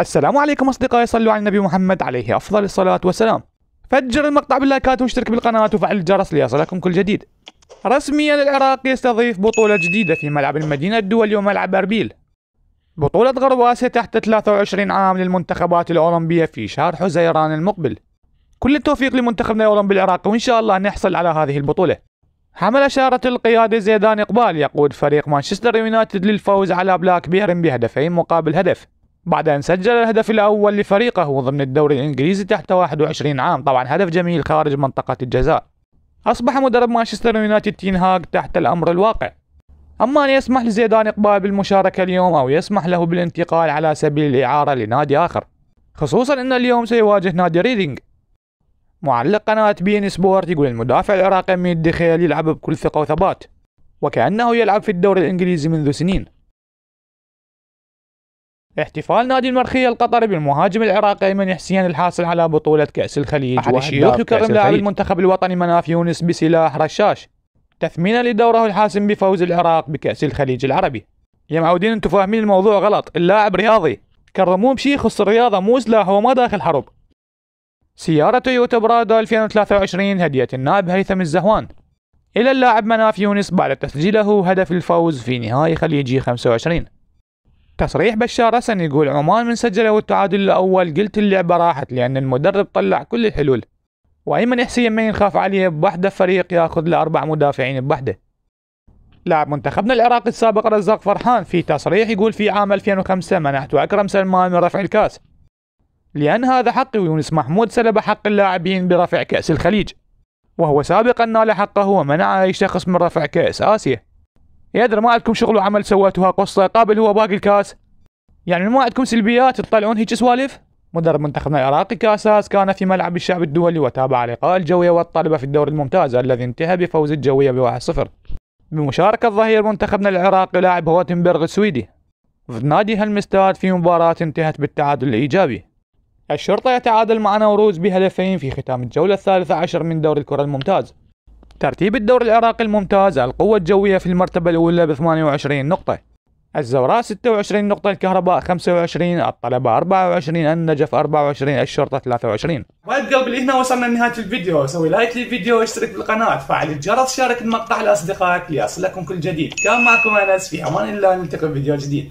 السلام عليكم أصدقائي صلوا على النبي محمد عليه أفضل الصلاة والسلام فجر المقطع باللايكات واشترك بالقناة وفعل الجرس ليصلكم كل جديد رسميا العراق يستضيف بطولة جديدة في ملعب المدينة الدولي وملعب أربيل بطولة غرب آسيا تحت 23 عام للمنتخبات الأولمبية في شهر حزيران المقبل كل التوفيق لمنتخبنا الأولمبي العراقي وإن شاء الله نحصل على هذه البطولة حمل شارة القيادة زيدان إقبال يقود فريق مانشستر يونايتد للفوز على بلاك بيرن بهدفين مقابل هدف بعد أن سجل الهدف الأول لفريقه ضمن الدوري الإنجليزي تحت 21 عام طبعا هدف جميل خارج منطقة الجزاء أصبح مدرب مانشستر يونايتد تين هاج تحت الأمر الواقع أما أن يسمح لزيدان إقبال بالمشاركة اليوم أو يسمح له بالانتقال على سبيل الإعارة لنادي آخر خصوصا أن اليوم سيواجه نادي ريدينغ معلق قناة بي ان سبورت يقول المدافع العراقي ميد دخيل يلعب بكل ثقة وثبات وكأنه يلعب في الدوري الإنجليزي منذ سنين احتفال نادي المرخية القطري بالمهاجم العراقي أيمن حسين الحاصل على بطولة كأس الخليج والشيوخ يكرم لاعب المنتخب الوطني مناف يونس بسلاح رشاش تثمينا لدوره الحاسم بفوز العراق بكأس الخليج العربي يا معودين انتم فاهمين الموضوع غلط اللاعب رياضي كرموه بشي يخص الرياضة مو سلاح هو ما داخل حرب سيارة تويوتا برادا 2023 هدية النائب هيثم الزهوان إلى اللاعب مناف يونس بعد تسجيله هدف الفوز في نهائي خليجي 25 تصريح بشار رسن يقول عمان من سجلوا التعادل الأول قلت اللعبة راحت لأن المدرب طلع كل الحلول وأيمن حسين ما ينخاف عليه بوحده فريق ياخذ له أربع مدافعين بوحده لاعب منتخبنا العراقي السابق رزاق فرحان في تصريح يقول في عام 2005 منحت أكرم سلمان من رفع الكاس لأن هذا حقي ويونس محمود سلب حق اللاعبين برفع كأس الخليج وهو سابقا نال حقه ومنع أي شخص من رفع كأس آسيا يدري ما عندكم شغل وعمل سويتوها قصه قابل هو باقي الكاس يعني ما عندكم سلبيات تطلعون هيك سوالف مدرب منتخبنا العراقي كأساس كان في ملعب الشعب الدولي وتابع لقاء الجوية والطلبة في الدور الممتاز الذي انتهى بفوز الجوية ب1-0 بمشاركة ظهير منتخبنا العراقي لاعب هوتنبرغ السويدي في نادي هلمستاد في مباراة انتهت بالتعادل الإيجابي الشرطة يتعادل مع نوروز بهدفين في ختام الجولة الثالثة عشر من دور الكرة الممتاز ترتيب الدور العراقي الممتاز القوة الجوية في المرتبة الأولى ب 28 نقطة الزوراء 26 نقطة الكهرباء 25 الطلبة 24 النجف 24 الشرطة 23 بعد قبل هنا وصلنا لنهاية الفيديو سوي لايك للفيديو واشترك بالقناة فعل الجرس شارك المقطع لأصدقائك ليصلكم كل جديد كان معكم أنس في أمان الله نلتقي بفيديو جديد